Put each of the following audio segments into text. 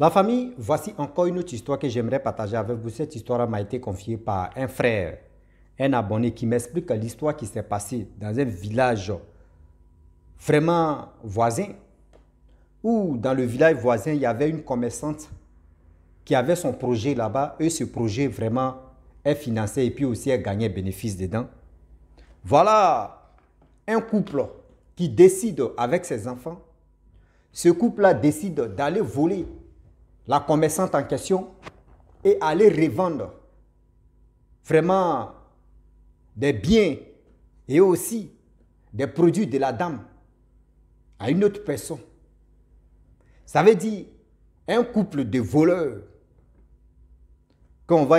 La famille, voici encore une autre histoire que j'aimerais partager avec vous. Cette histoire m'a été confiée par un frère, un abonné qui m'explique l'histoire qui s'est passée dans un village vraiment voisin, où dans le village voisin, il y avait une commerçante qui avait son projet là-bas, et ce projet vraiment est financé et puis aussi elle gagnait bénéfice dedans. Voilà un couple qui décide avec ses enfants. Ce couple-là décide d'aller voler la commerçante en question et aller revendre vraiment des biens et aussi des produits de la dame à une autre personne. Ça veut dire un couple de voleurs. qu'on va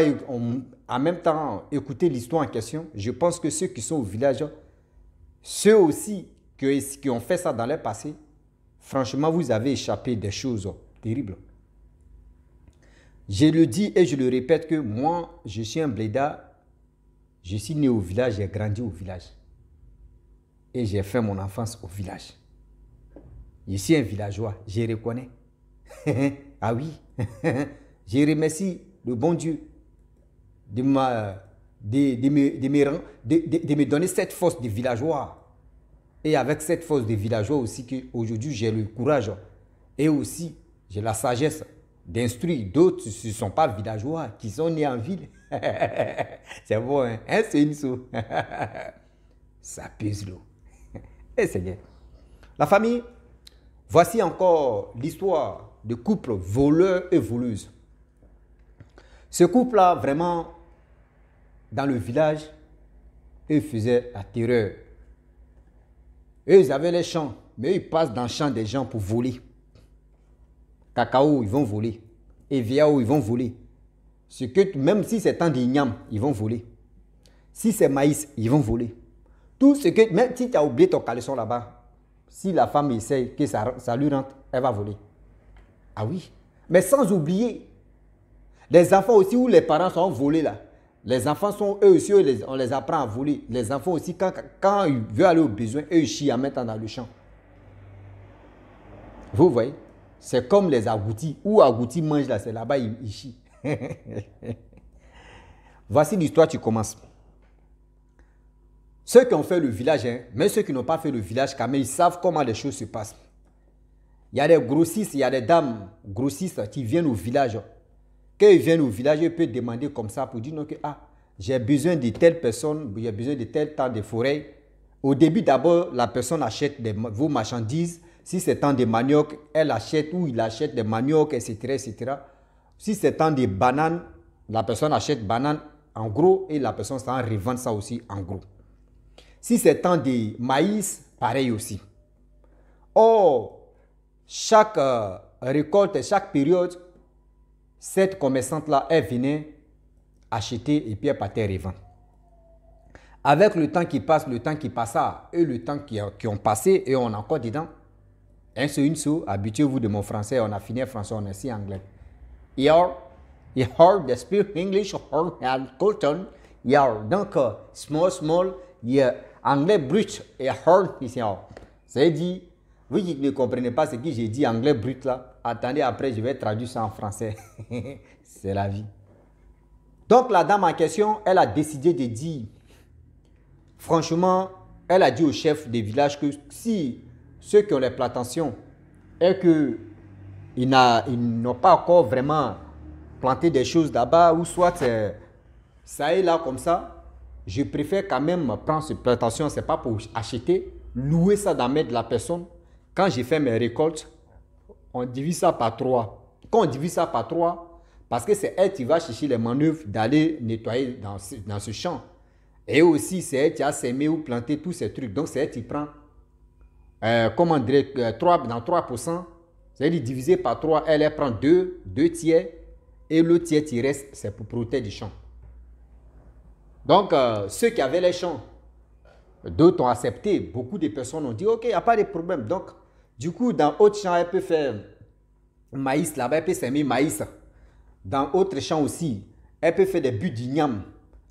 en même temps écouter l'histoire en question, je pense que ceux qui sont au village, ceux aussi qui, qui ont fait ça dans le passé, franchement, vous avez échappé des choses terribles. Je le dis et je le répète que moi, je suis un bléda. Je suis né au village, j'ai grandi au village. Et j'ai fait mon enfance au village. Je suis un villageois, je reconnais. ah oui, je remercie le bon Dieu de, de, me, donner cette force de villageois. Et avec cette force de villageois aussi, aujourd'hui j'ai le courage et aussi j'ai la sagesse d'instruire. D'autres ne sont pas villageois, qui sont nés en ville. c'est bon, hein, hein c'est une Ça pèse l'eau. Et eh, bien. La famille, voici encore l'histoire de couple voleur et voleuse. Ce couple-là, vraiment, dans le village, ils faisaient la terreur. Eux, ils avaient les champs, mais ils passent dans le champ des gens pour voler cacao, ils vont voler. Eviao, ils vont voler. Ce que, même si c'est tant ils vont voler. Si c'est maïs, ils vont voler. Tout ce que, même si tu as oublié ton caleçon là-bas, si la femme essaie que ça, lui rentre, elle va voler. Ah oui. Mais sans oublier les enfants aussi où les parents sont volés là. Les enfants sont eux aussi, on les apprend à voler. Les enfants aussi, quand, ils veulent aller au besoin, eux ils chient à mettre dans le champ. Vous voyez c'est comme les agoutis. Où agoutis mange là, c'est là-bas, il, Voici l'histoire, tu commences. Ceux qui ont fait le village, hein, mais ceux qui n'ont pas fait le village, quand même, ils savent comment les choses se passent. Il y a des grossistes, il y a des dames grossistes qui viennent au village. Quand ils viennent au village, ils peuvent demander comme ça pour dire ah, j'ai besoin de telle personne, j'ai besoin de tel temps de forêt. Au début, d'abord, la personne achète vos marchandises si c'est temps de manioc, elle achète ou il achète des manioc, etc., etc. Si c'est temps de bananes, la personne achète banane en gros et la personne s'en revend ça aussi en gros. Si c'est temps de maïs, pareil aussi. Or, chaque euh, récolte, chaque période, cette commerçante-là, elle venait acheter et puis elle partait revendre. Avec le temps qui passe, le temps qui passa et le temps qui, qui ont passé et on est encore dedans, un une sou, habituez-vous de mon français, on a fini en français, on est si anglais. Your, your, the speak English, or Colton, your. Donc, euh, small, small, your, anglais brut, et horn, ici, C'est dit, vous ne comprenez pas ce que j'ai dit, anglais brut là, attendez après, je vais traduire ça en français. C'est la vie. Donc, la dame en question, elle a décidé de dire, franchement, elle a dit au chef des villages que si ceux qui ont les plantations et que n'ont pas encore vraiment planté des choses là-bas, ou soit euh, ça est là comme ça, je préfère quand même prendre cette plantation, c'est pas pour acheter, louer ça dans la main de la personne. Quand j'ai fait mes récoltes, on divise ça par trois. Quand on divise ça par trois, parce que c'est elle qui va chercher les manœuvres d'aller nettoyer dans ce, dans ce champ. Et aussi, c'est elle qui a sémé ou planté tous ces trucs. Donc, c'est elle qui prend euh, comment dire, euh, 3, dans 3%, c'est-à-dire divisé par 3, elle, prend 2, 2 tiers, et le tiers qui reste, c'est pour protéger du champ. Donc, euh, ceux qui avaient les champs, d'autres ont accepté. Beaucoup de personnes ont dit, OK, il n'y a pas de problème. Donc, du coup, dans autre champ, elle peut faire maïs. Là-bas, elle peut s'aimer maïs. Dans autre champ aussi, elle peut faire des buts d'igname.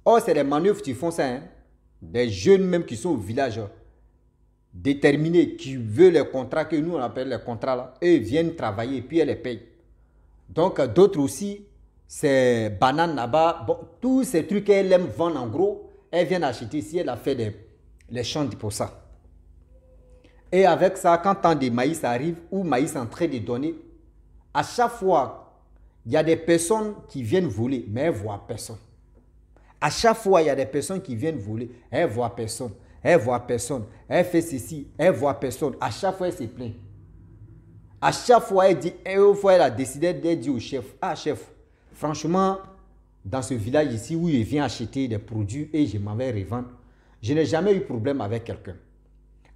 Oh, c'est des manœuvres qui font ça. Hein. Des jeunes même qui sont au village. Hein déterminés qui veut les contrats que nous on appelle les contrats là, eux viennent travailler et puis elles les payent. Donc d'autres aussi, c'est bananes là-bas, bon, tous ces trucs qu'elles aiment vendre en gros, elles viennent acheter ici, elles a fait des les champs pour ça. Et avec ça, quand tant de maïs arrive ou maïs en train de donner, à chaque fois, il y a des personnes qui viennent voler, mais elles ne voient personne. À chaque fois, il y a des personnes qui viennent voler, elles ne voient personne elle voit personne, elle fait ceci, elle voit personne. À chaque fois, elle se plaint. À chaque fois, elle dit, elle a décidé de dire au chef, ah chef, franchement, dans ce village ici où je viens acheter des produits et je m'en vais revendre, je n'ai jamais eu problème avec quelqu'un.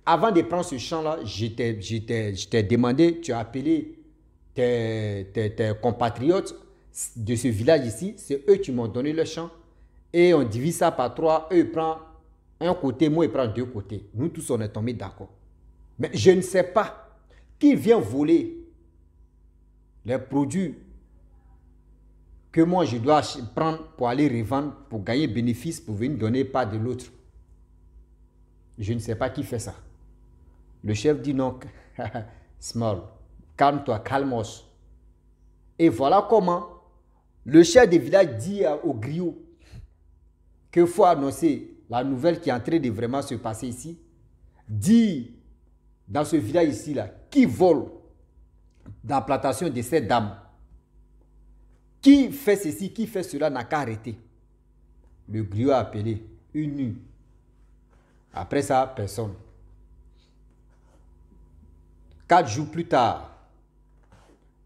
Avant de prendre ce champ-là, je t'ai demandé, tu as appelé tes, compatriotes de ce village ici, c'est eux qui m'ont donné le champ. Et on divise ça par trois, eux prennent un côté, moi, il prend deux côtés. Nous tous, on est tombés d'accord. Mais je ne sais pas qui vient voler les produits que moi, je dois prendre pour aller revendre, pour gagner bénéfice, pour venir donner pas de l'autre. Je ne sais pas qui fait ça. Le chef dit non, Small, calme-toi, calme calmos. Et voilà comment le chef de village dit au griot que faut annoncer la nouvelle qui est en train de vraiment se passer ici, dit dans ce village ici, là, qui vole dans la plantation de cette dame, qui fait ceci, qui fait cela, n'a qu'à arrêter. Le griot a appelé une nuit. Après ça, personne. Quatre jours plus tard,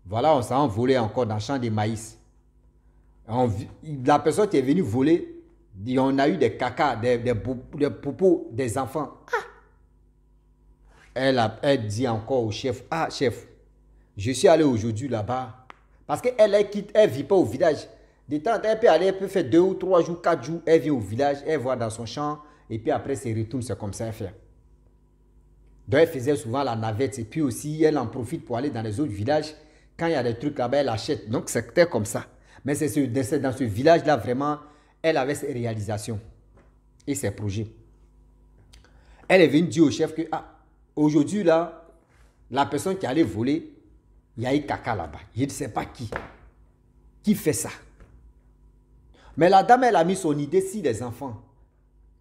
voilà, on s'est envolé encore dans le champ des maïs. la personne qui est venue voler on a eu des cacas, des, des, des des enfants. Ah! Elle, elle dit encore au chef, ah chef, je suis allé aujourd'hui là-bas. Parce qu'elle elle quitte, elle ne vit pas au village. Des temps, elle peut aller, elle peut faire deux ou trois jours, quatre jours, elle vient au village, elle voit dans son champ, et puis après, elle se retourne, c'est comme ça qu'elle fait. Donc, elle faisait souvent la navette, et puis aussi, elle en profite pour aller dans les autres villages. Quand il y a des trucs là-bas, elle achète. Donc, c'était comme ça. Mais c'est ce, dans ce village-là, vraiment, elle avait ses réalisations et ses projets. Elle est venue dire au chef que, ah, aujourd'hui là, la personne qui allait voler, il y a eu caca là-bas. Je ne sais pas qui. Qui fait ça Mais la dame, elle a mis son idée si les enfants,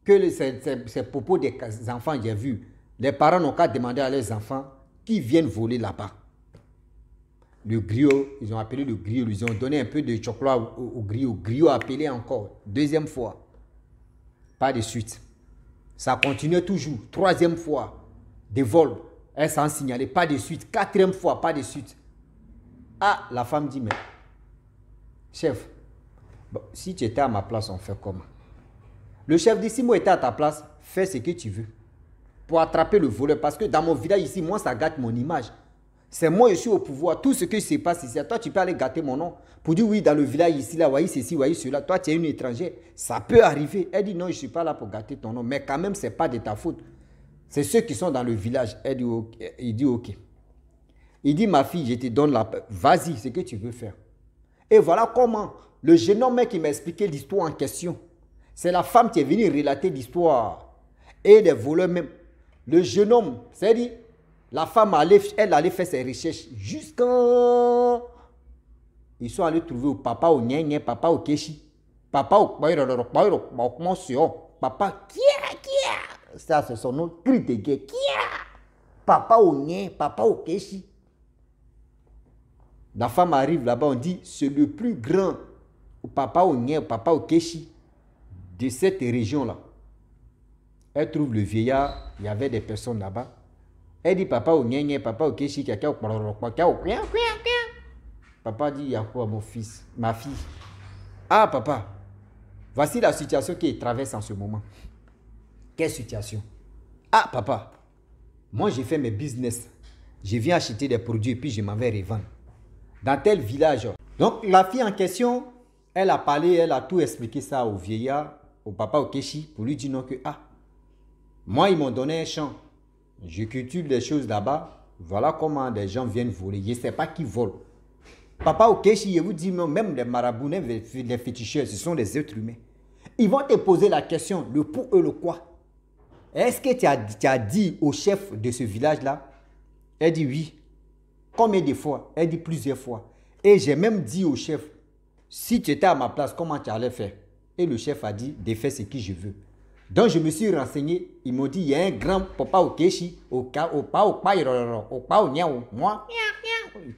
que ces propos des enfants, j'ai vu, les parents n'ont qu'à demander à leurs enfants qui viennent voler là-bas le griot, ils ont appelé le griot, ils ont donné un peu de chocolat au, griot. griot a appelé encore, deuxième fois. Pas de suite. Ça continue toujours, troisième fois, des vols. Elle s'en signalait, pas de suite. Quatrième fois, pas de suite. Ah, la femme dit, mais, chef, si tu étais à ma place, on fait comment Le chef dit, si moi j'étais à ta place, fais ce que tu veux. Pour attraper le voleur, parce que dans mon village ici, moi, ça gâte mon image. C'est moi, je suis au pouvoir. Tout ce qui se passe ici, toi, tu peux aller gâter mon nom. Pour dire oui, dans le village ici, là, voyez ceci, voyez cela. Toi, tu es une étrangère. Ça peut arriver. Elle dit non, je ne suis pas là pour gâter ton nom. Mais quand même, ce n'est pas de ta faute. C'est ceux qui sont dans le village. Elle dit, Il dit ok. Il dit ma fille, je te donne la Vas-y, ce que tu veux faire. Et voilà comment le jeune homme qui m'a expliqué l'histoire en question, c'est la femme qui est venue relater l'histoire. Et les voleurs même. Le jeune homme, c'est dit, la femme, allait, elle allait faire ses recherches jusqu'en... Ils sont allés trouver au papa, au nien, papa, au keshi. Papa, au papa, kia, Ça, c'est son nom, cri de guerre, Papa, au nien, papa, au keshi. La femme arrive là-bas, on dit, c'est le plus grand, au papa, au nien, papa, au keshi, de cette région-là. Elle trouve le vieillard, il y avait des personnes là-bas. Elle dit papa au papa au keshi, Papa dit, il y a quoi mon fils, ma fille Ah papa, voici la situation qu'il traverse en ce moment. Quelle situation Ah papa, moi j'ai fait mes business. Je viens acheter des produits et puis je m'en vais revendre. Dans tel village. Donc la fille en question, elle a parlé, elle a tout expliqué ça au vieillard, au papa au keshi, pour lui dire non que, ah, moi ils m'ont donné un champ. Je cultive des choses là-bas. Voilà comment des gens viennent voler. Je ne sais pas qui vole. Papa si je vous dis, même les marabouts, les féticheurs, ce sont des êtres humains. Ils vont te poser la question, le pour et le quoi. Est-ce que tu as, as dit au chef de ce village-là Elle dit oui. Combien de fois Elle dit plusieurs fois. Et j'ai même dit au chef, si tu étais à ma place, comment tu allais faire Et le chef a dit, défais ce qui je veux. Donc je me suis renseigné, ils m'ont dit, il y a un grand papa au Keshi, au Ka, au Pa, au Pa, au Pa, au Moi,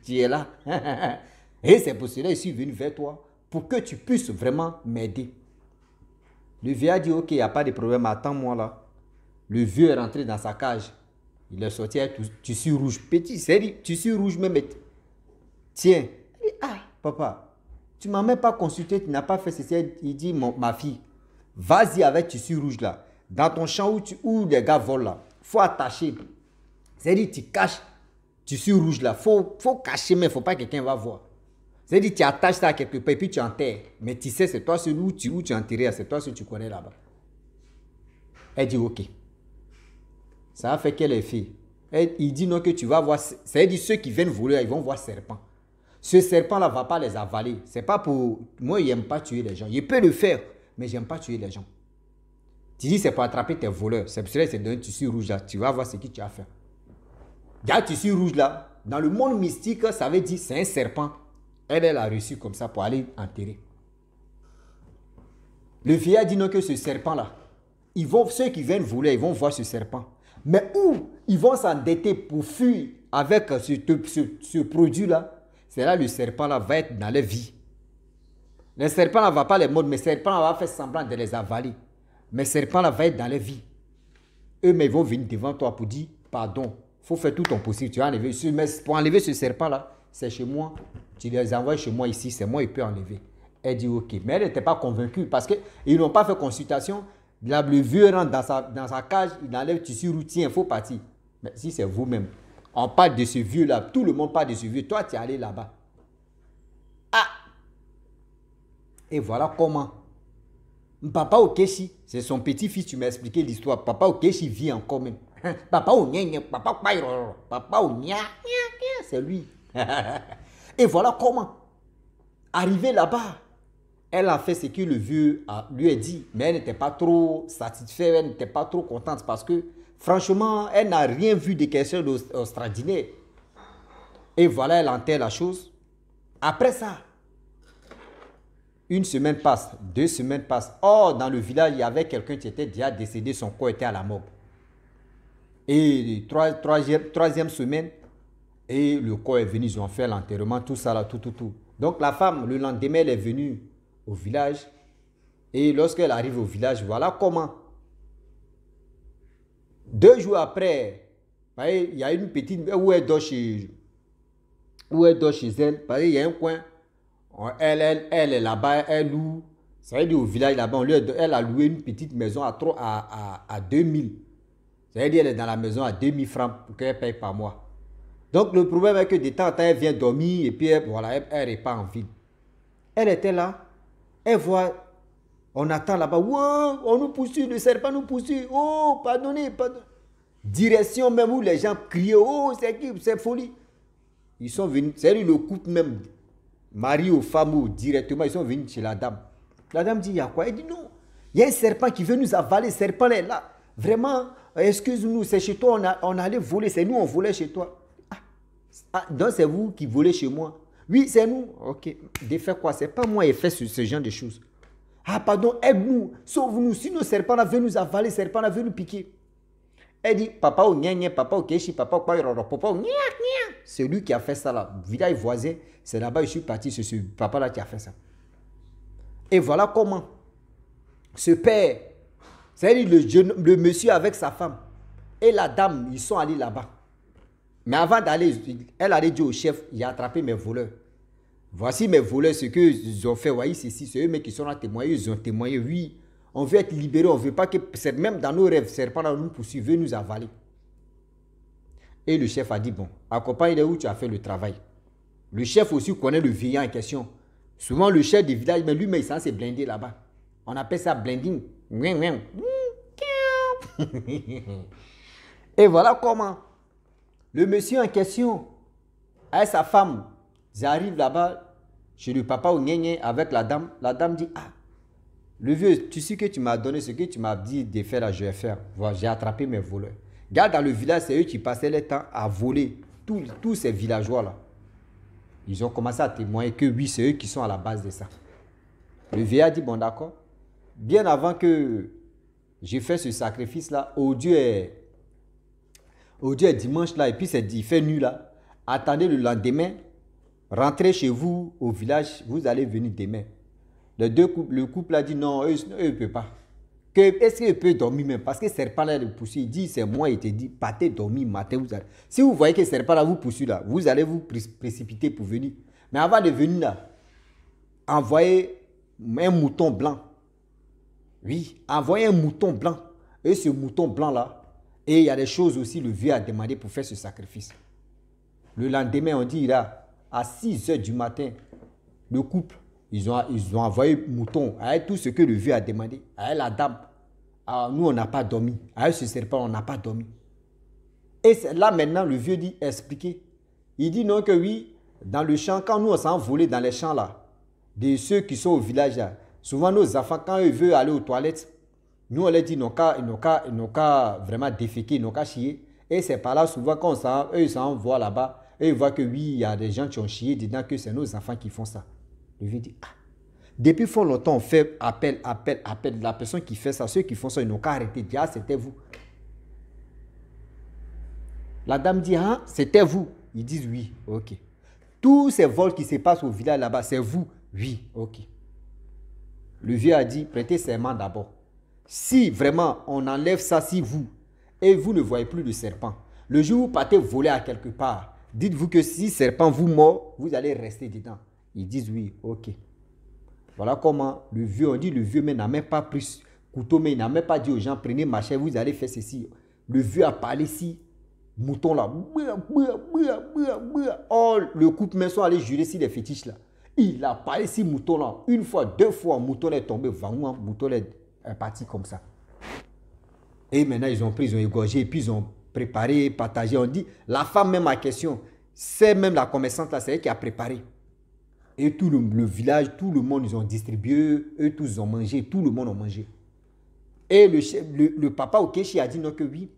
tu es là. Et c'est pour cela que je suis venu vers toi, pour que tu puisses vraiment m'aider. Le vieux a dit, ok, il n'y a pas de problème, attends-moi là. Le vieux est rentré dans sa cage. Il est sorti tu suis rouge, petit, tu suis rouge mais Tiens, ah, papa, tu ne m'as même pas consulté, tu n'as pas fait ceci. Il dit, ma fille, Vas-y avec tissu rouge là. Dans ton champ où, tu, les gars volent là, faut attacher. C'est-à-dire, tu caches tissu rouge là. Faut, faut cacher, mais faut pas que quelqu'un va voir. C'est-à-dire, tu attaches ça à quelque part et puis tu enterres. Mais tu sais, c'est toi celui où tu, où tu enterré, c'est toi celui que tu connais là-bas. Elle dit OK. Ça a fait qu'elle effet Elle, il dit non que tu vas voir. C'est-à-dire, ceux qui viennent voler, ils vont voir serpent. Ce serpent-là ne va pas les avaler. C'est pas pour. Moi, il n'aime pas tuer les gens. Il peut le faire mais j'aime pas tuer les gens. Tu dis, c'est pour attraper tes voleurs. C'est pour que c'est un tissu rouge là. Tu vas voir ce que tu as fait. Il y tissu rouge là. Dans le monde mystique, ça veut dire c'est un serpent. Elle, elle a reçu comme ça pour aller enterrer. Le vieil a dit non que ce serpent là, ils vont, ceux qui viennent voler, ils vont voir ce serpent. Mais où ils vont s'endetter pour fuir avec ce, ce, produit là, c'est là le serpent là va être dans leur vie. Les serpents ne va pas les mordre, mais les serpents vont faire semblant de les avaler. Mais les serpents va être dans les vies. Eux, mais ils vont venir devant toi pour dire pardon. Il faut faire tout ton possible. Tu pour enlever ce serpent-là, c'est chez moi. Tu les envoies chez moi ici, c'est moi qui peux enlever. Elle dit OK. Mais elle n'était pas convaincue parce qu'ils n'ont pas fait consultation. le vieux rentre dans sa, cage, il enlève tu suis routier, il faut partir. Mais si c'est vous-même, on parle de ce vieux-là, tout le monde parle de ce vieux, toi tu es allé là-bas. Et voilà comment. Papa Okeshi, c'est son petit-fils, tu m'as expliqué l'histoire. Papa Okeshi vit encore même. Papa Papa Papa Onya, c'est lui. Et voilà comment. Arrivée là-bas, elle a fait ce que le vieux lui a dit, mais elle n'était pas trop satisfaite, elle n'était pas trop contente parce que, franchement, elle n'a rien vu de question chose Et voilà, elle enterre la chose. Après ça, une semaine passe, deux semaines passent. Or, dans le village, il y avait quelqu'un qui était déjà décédé, son corps était à la mort. Et troisième, semaine, et le corps est venu, ils ont fait l'enterrement, tout ça là, tout, tout, tout. Donc la femme, le lendemain, elle est venue au village. Et lorsqu'elle arrive au village, voilà comment. Deux jours après, il y a une petite... Où elle dort chez, où elle, dort chez elle, il y a un coin elle, elle, est là-bas, elle loue. Ça veut dire au village là-bas, elle a loué une petite maison à, 3, à, à, 2000. Ça veut dire elle est dans la maison à 2000 francs pour qu'elle paye par mois. Donc le problème est que de temps en temps, elle vient dormir et puis elle, voilà, elle, est pas en ville. Elle était là, elle voit, on attend là-bas, on nous poursuit, le serpent nous poursuit, oh, pardonnez, pardonnez. Direction même où les gens criaient, oh, c'est qui, c'est folie. Ils sont venus, c'est le coupe même mari ou femme ou directement, ils sont venus chez la dame. La dame dit, il y a quoi Elle dit, non, il y a un serpent qui veut nous avaler, le serpent est là. Vraiment, excuse-nous, c'est chez toi, on, on allait voler, c'est nous, on volait chez toi. Ah, ah, donc c'est vous qui volez chez moi. Oui, c'est nous. Ok, Défait quoi C'est pas moi qui fait ce, genre de choses. Ah, pardon, aide-nous, sauve-nous, sinon le serpent là nous avaler, le serpent là nous piquer. Elle dit Papa ou nia, papa ou keshi, papa ou papa, papa ou Celui qui a fait ça là, village voisin, c'est là-bas, je suis parti, c'est ce papa-là qui a fait ça. Et voilà comment ce père, c'est-à-dire le, monsieur avec sa femme et la dame, ils sont allés là-bas. Mais avant d'aller, elle allait dire au chef, il a attrapé mes voleurs. Voici mes voleurs, ce qu'ils ont fait, voyez, c'est eux qui sont là témoigner, ils ont témoigné, oui, on veut être libéré, on ne veut pas que, même dans nos rêves, serpent nous là nous avaler. Et le chef a dit, bon, accompagne-les où tu as fait le travail. Le chef aussi connaît le vieillard en question. Souvent, le chef des village, mais lui, mais il s'en blindé là-bas. On appelle ça blending. Et voilà comment le monsieur en question, avec sa femme, ils là-bas chez le papa au avec la dame. La dame dit, ah, le vieux, tu sais que tu m'as donné ce que tu m'as dit de faire, là, je vais faire. j'ai attrapé mes voleurs. Garde, dans le village, c'est eux qui passaient le temps à voler. Tous, ces villageois-là. Ils ont commencé à témoigner que oui, c'est eux qui sont à la base de ça. Le vieux a dit, bon d'accord, bien avant que j'ai fait ce sacrifice-là, au Dieu est, Dieu dimanche-là, et puis c'est dit, il fait nuit là. Attendez le lendemain, rentrez chez vous au village, vous allez venir demain deux le couple a dit non, eux, ne peuvent pas. Est-ce qu'ils peuvent dormir même Parce que Serpent là, le poursuit. Il dit c'est moi, il te dit partez dormir matin. Vous allez. Si vous voyez que Serpent là vous poursuit là, vous allez vous précipiter pour venir. Mais avant de venir là, envoyez un mouton blanc. Oui, envoyez un mouton blanc. Et ce mouton blanc là, et il y a des choses aussi, le vieux a demandé pour faire ce sacrifice. Le lendemain, on dit là, à 6 h du matin, le couple ils ont, ils ont envoyé mouton, tout ce que le vieux a demandé, à la dame. Ah, nous, on n'a pas dormi. ce serpent, on n'a pas dormi. Et là, maintenant, le vieux dit, expliquez. Il dit non que oui, dans le champ, quand nous, on s'envolait dans les champs là, de ceux qui sont au village souvent nos enfants, quand ils veulent aller aux toilettes, nous, on leur dit, ils n'ont qu'à vraiment déféquer, ils n'ont qu'à chier. Et c'est par là, souvent, quand ça eux, ils là-bas, et ils voient que oui, il y a des gens qui ont chié disant que c'est nos enfants qui font ça. Le vieux dit, ah, depuis longtemps, on fait appel, appel, appel. La personne qui fait ça, ceux qui font ça, ils n'ont qu'à arrêter. ah, c'était vous. La dame dit, ah, c'était vous. Ils disent, oui, ok. Tous ces vols qui se passent au village là-bas, c'est vous. Oui, ok. Le vieux a dit, prêtez serment d'abord. Si vraiment on enlève ça, si vous, et vous ne voyez plus le serpent, le jour où vous partez voler à quelque part, dites-vous que si serpent vous mord, vous allez rester dedans. Ils disent oui, ok. Voilà comment le vieux, on dit le vieux, mais n'a même pas pris couteau, mais il n'a même pas dit aux gens, prenez ma chaise, vous allez faire ceci. Le vieux a parlé si, mouton là, oh, le couple-main sont allés jurer si les fétiches là. Il a parlé si mouton là, une fois, deux fois, mouton est tombé, vraiment, mouton est parti comme ça. Et maintenant, ils ont pris, ils ont égorgé, puis ils ont préparé, partagé. On dit, la femme même à question, c'est même la commerçante là, c'est elle qui a préparé. Et tout le, village, tout le monde, ils ont distribué, eux tous ont mangé, tout le monde a mangé. Et le, chef, le, keshi a dit non que oui,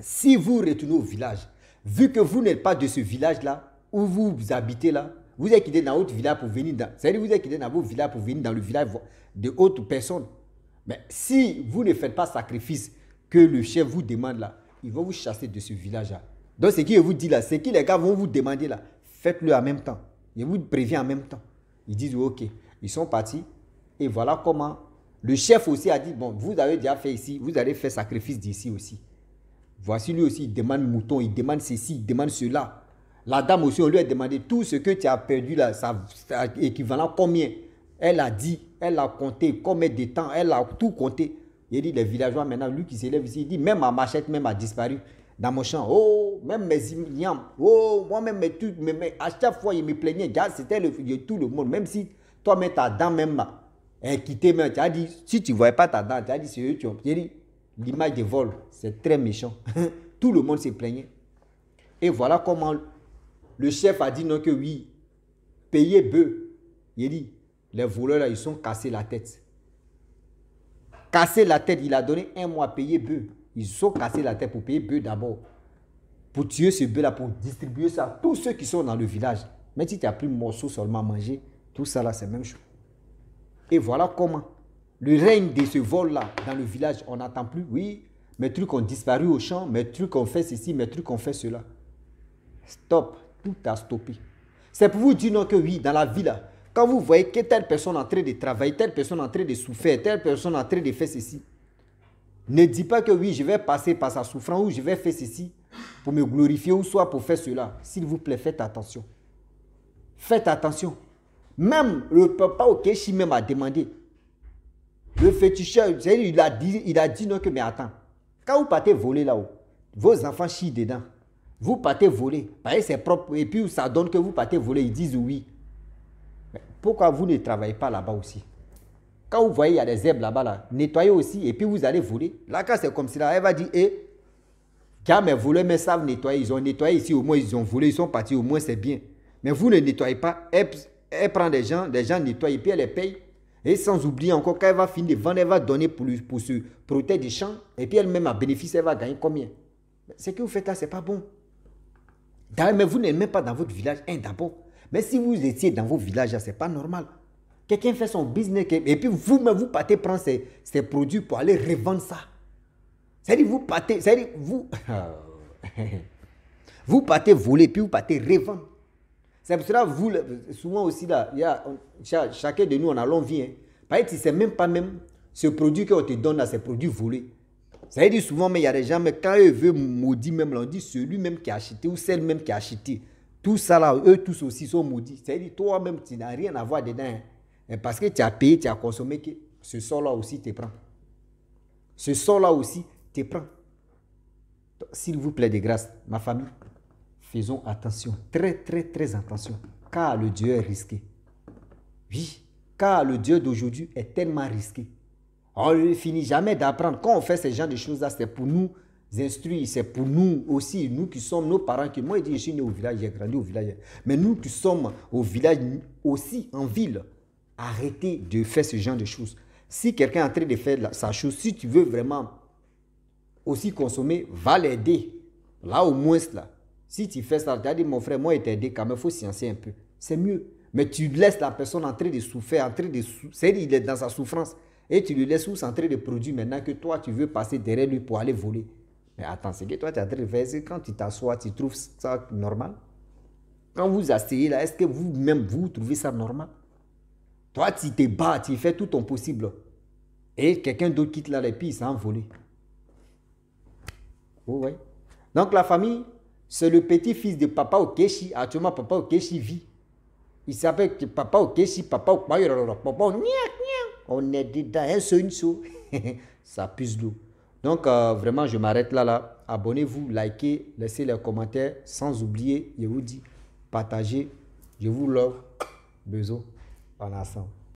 si vous retournez au village, vu que vous n'êtes pas de ce village-là, où vous habitez là, vous êtes quitté dans votre village pour venir dans. vous êtes dans votre village pour venir dans le village de autres personnes. Mais si vous ne faites pas sacrifice que le chef vous demande là, il va vous chasser de ce village-là. Donc ce qu'il vous dit là, ce que les gars vont vous demander là, faites-le en même temps. Il vous prévient en même temps. Ils disent OK. Ils sont partis. Et voilà comment le chef aussi a dit Bon, vous avez déjà fait ici, vous allez faire sacrifice d'ici aussi. Voici lui aussi, il demande mouton, il demande ceci, il demande cela. La dame aussi, on lui a demandé tout ce que tu as perdu là, ça, ça équivalent combien Elle a dit, elle a compté combien de temps, elle a tout compté. Il dit Les villageois maintenant, lui qui s'élève ici, il dit Même ma machette, même a disparu dans mon champ. Oh, même mes immigrants, oh, moi-même mes mais, à chaque fois, ils me plaignaient. C'était le, tout le monde, même si toi-même, ta dent même là, hein, tu as dit, si tu ne voyais pas ta dent, tu as dit, c'est eux qui ont. dit, l'image de vol, c'est très méchant. tout le monde s'est plaigné. Et voilà comment le chef a dit non que oui, payer bœuf. Il dit, les voleurs là, ils sont cassés la tête. Cassés la tête, il a donné un mois à payer bœuf. Ils ont cassé la tête pour payer bœuf d'abord. Pour tuer ce bœuf-là, pour distribuer ça à tous ceux qui sont dans le village. Mais si tu as pris le morceau seulement à manger, tout ça là, c'est même chose. Et voilà comment. Le règne de ce vol-là, dans le village, on n'attend plus. Oui, mes trucs ont disparu au champ, mes trucs ont fait ceci, mes trucs ont fait cela. Stop, tout a stoppé. C'est pour vous dire non que oui, dans la ville quand vous voyez que telle personne est en train de travailler, telle personne est en train de souffrir, telle personne est en train de faire ceci, ne dis pas que oui, je vais passer par sa souffrance ou je vais faire ceci pour me glorifier ou soit pour faire cela. S'il vous plaît, faites attention. Faites attention. Même le papa au même a demandé. Le féticheur, il a dit, il a dit non mais attends. Quand vous partez voler là-haut, vos enfants chient dedans. Vous partez voler. c'est propre. Et puis ça donne que vous partez voler. Ils disent oui. pourquoi vous ne travaillez pas là-bas aussi quand vous voyez, il y a des herbes là-bas, là, nettoyez aussi, et puis vous allez voler. La quand c'est comme si elle va dire, eh, car mes voleurs me savent nettoyer. Ils ont nettoyé ici, au moins ils ont volé, ils sont partis, au moins c'est bien. Mais vous ne nettoyez pas. Elle, prend des gens, des gens nettoient et puis elle les paye. Et sans oublier encore, quand elle va finir vendre, elle va donner pour, se protéger des champs. Et puis elle-même, à bénéfice, elle va gagner combien Ce que vous faites là, ce n'est pas bon. Mais vous n'êtes même pas dans votre village, un hein, d'abord. Mais si vous étiez dans vos villages, ce n'est pas normal. Quelqu'un fait son business et puis vous-même, vous partez prendre ces, produits pour aller revendre ça. C'est-à-dire, vous partez, cest vous, vous partez voler, puis vous partez revendre. C'est pour cela, vous, souvent aussi, là, y a, chacun de nous, on a vient vie. Hein. Par exemple, tu ne même pas même ce produit qu'on te donne, c'est ces produits volés. Ça dire souvent, mais il y a des gens, mais quand ils veulent maudit même, là, on dit celui-même qui a acheté ou celle-même qui a acheté. Tout ça eux tous aussi sont maudits. C'est-à-dire, toi-même, tu n'as rien à voir dedans. Hein. Et parce que tu as payé, tu as consommé, que ce sort-là aussi te prend. Ce sort-là aussi te prend. S'il vous plaît, de grâce, ma famille, faisons attention, très, très, très attention, car le Dieu est risqué. Oui, car le Dieu d'aujourd'hui est tellement risqué. On ne finit jamais d'apprendre. Quand on fait ce genre de choses-là, c'est pour nous instruire, c'est pour nous aussi, nous qui sommes nos parents. Qui, moi, je suis né au village, j'ai grandi au village. Mais nous qui sommes au village, aussi en ville, Arrêtez de faire ce genre de choses. Si quelqu'un est en train de faire sa chose, si tu veux vraiment aussi consommer, va l'aider. Là, au moins, Si tu fais ça, tu as dit, mon frère, moi, il t'a aidé quand même, il faut sciencer un peu. C'est mieux. Mais tu laisses la personne en train de souffrir, en train de souffrir, cest il est dans sa souffrance. Et tu lui laisses aussi en train de produire maintenant que toi, tu veux passer derrière lui pour aller voler. Mais attends, c'est que toi, tu es en train de faire Quand tu t'assois, tu trouves ça normal Quand vous asseyez là, est-ce que vous-même, vous trouvez ça normal toi, tu te bats, tu fais tout ton possible. Et quelqu'un d'autre quitte là les puis il s'est envolé. Vous oh, voyez Donc la famille, c'est le petit-fils de Papa Okeshi. Actuellement, Papa Okeshi vit. Il s'appelle Papa Okeshi, Papa Okeshi, Papa On est dedans, un hein, seul, une seule. Ça puce l'eau. Donc euh, vraiment, je m'arrête là, là. Abonnez-vous, likez, laissez les commentaires. Sans oublier, je vous dis, partagez. Je vous love. Beso. a nação.